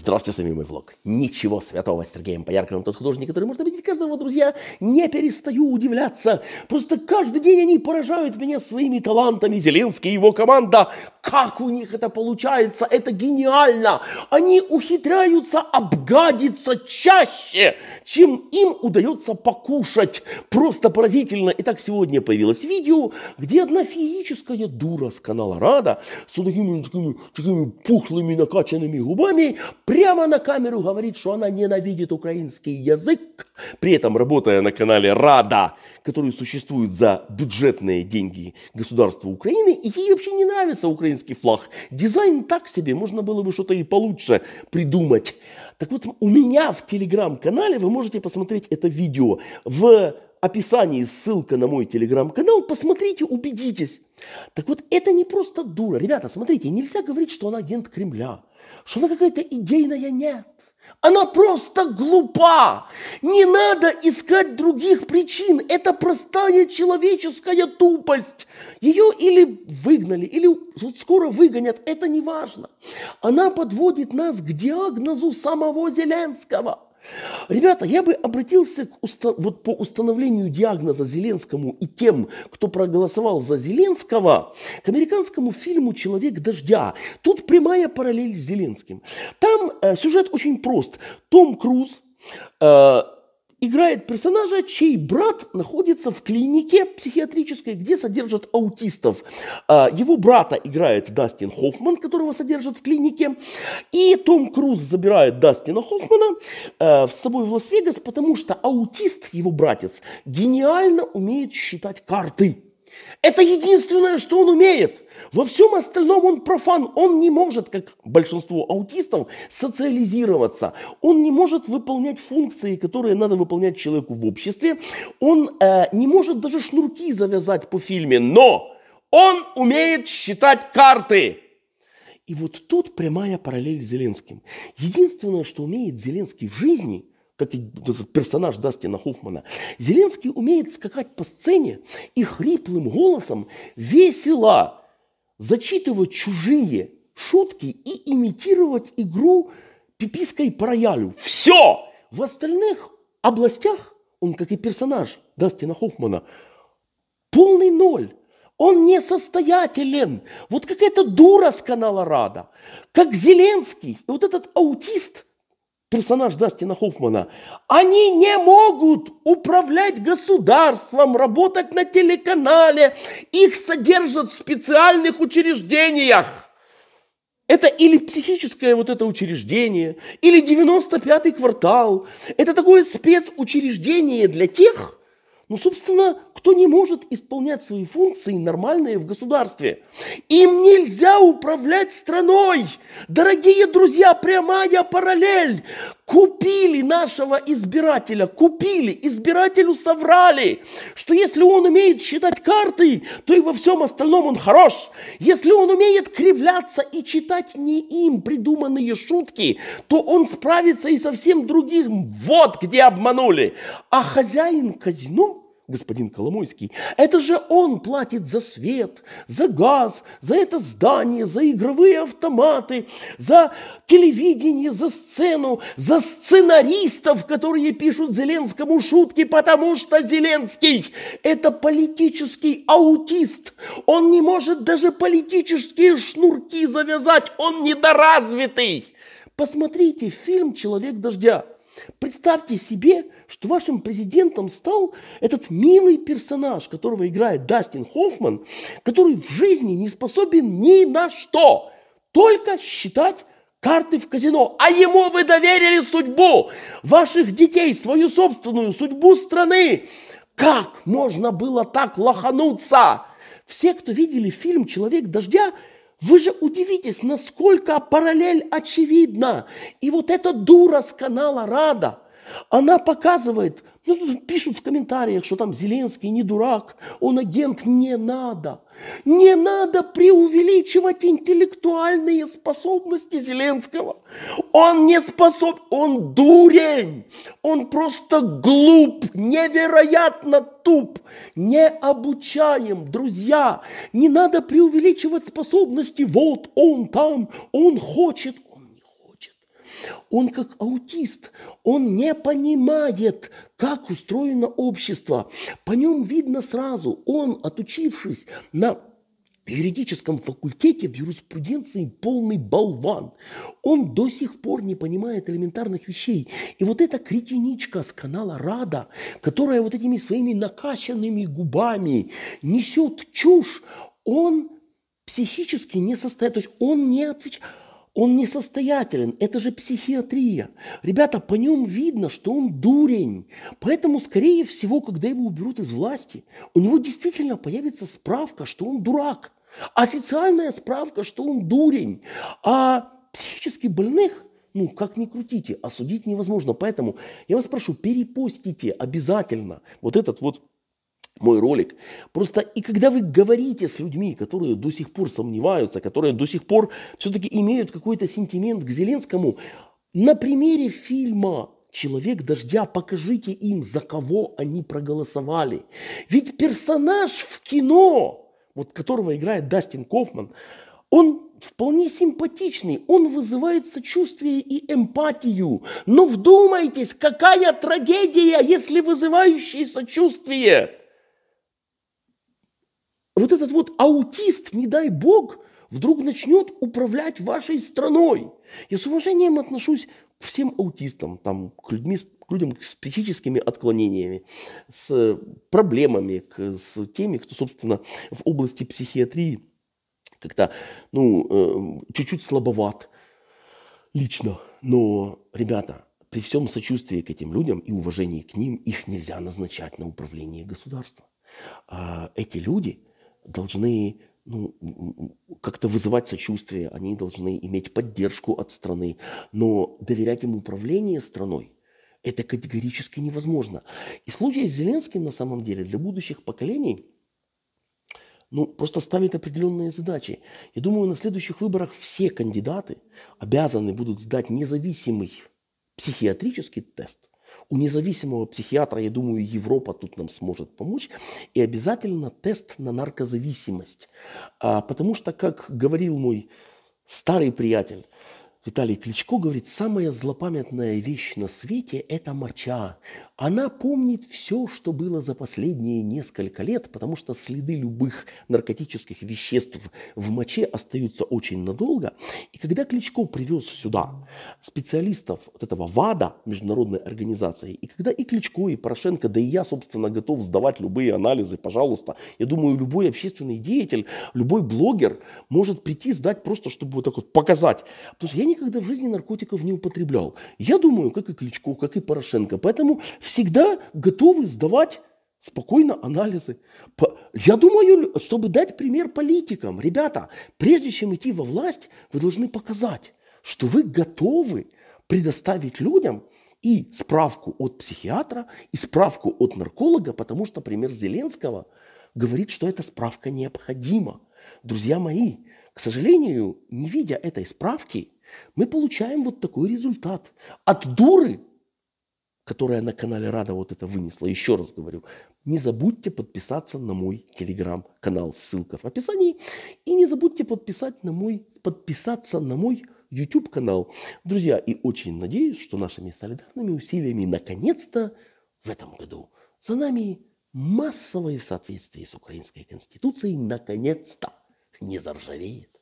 Здравствуйте, с вами мой влог. Ничего святого с Сергеем Поярковым, тот художник, который можно видеть каждого, друзья. Не перестаю удивляться. Просто каждый день они поражают меня своими талантами. Зеленский и его команда. Как у них это получается? Это гениально. Они ухитряются обгадиться чаще, чем им удается покушать. Просто поразительно. Итак, сегодня появилось видео, где одна феерическая дура с канала Рада с такими, такими, такими пухлыми накачанными губами прямо на камеру говорит, что она ненавидит украинский язык, при этом работая на канале Рада, который существует за бюджетные деньги государства Украины, и ей вообще не нравится украинский флаг. Дизайн так себе, можно было бы что-то и получше придумать. Так вот, у меня в телеграм-канале вы можете посмотреть это видео. В описании ссылка на мой телеграм-канал, посмотрите, убедитесь. Так вот, это не просто дура. Ребята, смотрите, нельзя говорить, что она агент Кремля что она какая-то идейная нет. Она просто глупа. Не надо искать других причин. Это простая человеческая тупость. Ее или выгнали, или вот скоро выгонят. Это не важно. Она подводит нас к диагнозу самого Зеленского – Ребята, я бы обратился к уста- вот по установлению диагноза Зеленскому и тем, кто проголосовал за Зеленского, к американскому фильму «Человек дождя». Тут прямая параллель с Зеленским. Там э, сюжет очень прост. Том Круз э, играет персонажа, чей брат находится в клинике психиатрической, где содержат аутистов. А, его брата играет Дастин Хоффман, которого содержат в клинике. И Том Круз забирает Дастина Хоффмана а, с собой в Лас-Вегас, потому что аутист, его братец, гениально умеет считать карты. Это единственное, что он умеет. Во всем остальном он профан. Он не может, как большинство аутистов, социализироваться. Он не может выполнять функции, которые надо выполнять человеку в обществе. Он э, не может даже шнурки завязать по фильме. Но он умеет считать карты. И вот тут прямая параллель с Зеленским. Единственное, что умеет Зеленский в жизни – как этот персонаж Дастина Хоффмана. Зеленский умеет скакать по сцене и хриплым голосом весело зачитывать чужие шутки и имитировать игру пипиской по роялю. Все! В остальных областях он, как и персонаж Дастина Хоффмана, полный ноль. Он несостоятелен. Вот какая-то дура с канала Рада. Как Зеленский. И вот этот аутист – персонаж Дастина Хоффмана, они не могут управлять государством, работать на телеканале, их содержат в специальных учреждениях. Это или психическое вот это учреждение, или 95-й квартал. Это такое спецучреждение для тех, ну, собственно, кто не может исполнять свои функции нормальные в государстве? Им нельзя управлять страной. Дорогие друзья, прямая параллель. Купили нашего избирателя, купили, избирателю соврали, что если он умеет считать карты, то и во всем остальном он хорош. Если он умеет кривляться и читать не им придуманные шутки, то он справится и со всем другим. Вот где обманули. А хозяин казино господин Коломойский, это же он платит за свет, за газ, за это здание, за игровые автоматы, за телевидение, за сцену, за сценаристов, которые пишут Зеленскому шутки, потому что Зеленский – это политический аутист. Он не может даже политические шнурки завязать, он недоразвитый. Посмотрите фильм «Человек дождя». Представьте себе, что вашим президентом стал этот милый персонаж, которого играет Дастин Хоффман, который в жизни не способен ни на что, только считать карты в казино, а ему вы доверили судьбу ваших детей, свою собственную судьбу страны. Как можно было так лохануться? Все, кто видели фильм «Человек дождя», вы же удивитесь, насколько параллель очевидна. И вот эта дура с канала Рада – она показывает, ну, пишут в комментариях, что там Зеленский не дурак, он агент, не надо. Не надо преувеличивать интеллектуальные способности Зеленского. Он не способен, он дурень, он просто глуп, невероятно туп, не обучаем, друзья. Не надо преувеличивать способности, вот он там, он хочет, он как аутист, он не понимает, как устроено общество. По нем видно сразу, он, отучившись на юридическом факультете в юриспруденции полный болван. Он до сих пор не понимает элементарных вещей. И вот эта кретиничка с канала Рада, которая вот этими своими накачанными губами несет чушь, он психически не состоит, то есть он не отвечает. Он несостоятелен, это же психиатрия. Ребята, по нем видно, что он дурень. Поэтому, скорее всего, когда его уберут из власти, у него действительно появится справка, что он дурак. Официальная справка, что он дурень. А психически больных ну, как ни крутите, осудить невозможно. Поэтому я вас прошу, перепостите обязательно вот этот вот мой ролик. Просто и когда вы говорите с людьми, которые до сих пор сомневаются, которые до сих пор все-таки имеют какой-то сентимент к Зеленскому, на примере фильма «Человек дождя» покажите им, за кого они проголосовали. Ведь персонаж в кино, вот которого играет Дастин Кофман, он вполне симпатичный, он вызывает сочувствие и эмпатию. Но вдумайтесь, какая трагедия, если вызывающий сочувствие – вот этот вот аутист, не дай бог, вдруг начнет управлять вашей страной. Я с уважением отношусь к всем аутистам, там, к, людьми, к людям с психическими отклонениями, с проблемами, к, с теми, кто, собственно, в области психиатрии как-то, ну, э, чуть-чуть слабоват лично. Но, ребята, при всем сочувствии к этим людям и уважении к ним, их нельзя назначать на управление государства. А эти люди – должны ну, как-то вызывать сочувствие, они должны иметь поддержку от страны. Но доверять им управление страной – это категорически невозможно. И случай с Зеленским на самом деле для будущих поколений ну, просто ставит определенные задачи. Я думаю, на следующих выборах все кандидаты обязаны будут сдать независимый психиатрический тест у независимого психиатра, я думаю, Европа тут нам сможет помочь. И обязательно тест на наркозависимость. А, потому что, как говорил мой старый приятель, Виталий Кличко говорит, самая злопамятная вещь на свете – это моча. Она помнит все, что было за последние несколько лет, потому что следы любых наркотических веществ в моче остаются очень надолго. И когда Кличко привез сюда специалистов вот этого ВАДА, международной организации, и когда и Кличко, и Порошенко, да и я, собственно, готов сдавать любые анализы, пожалуйста, я думаю, любой общественный деятель, любой блогер может прийти сдать просто, чтобы вот так вот показать. Потому что я никогда в жизни наркотиков не употреблял. Я думаю, как и Кличко, как и Порошенко. Поэтому всегда готовы сдавать спокойно анализы. Я думаю, чтобы дать пример политикам, ребята, прежде чем идти во власть, вы должны показать, что вы готовы предоставить людям и справку от психиатра, и справку от нарколога, потому что пример Зеленского говорит, что эта справка необходима. Друзья мои, к сожалению, не видя этой справки, мы получаем вот такой результат. От дуры которая на канале Рада вот это вынесла. Еще раз говорю, не забудьте подписаться на мой телеграм-канал, ссылка в описании. И не забудьте подписать на мой, подписаться на мой YouTube-канал. Друзья, и очень надеюсь, что нашими солидарными усилиями наконец-то в этом году за нами массовое в соответствии с Украинской Конституцией наконец-то не заржавеет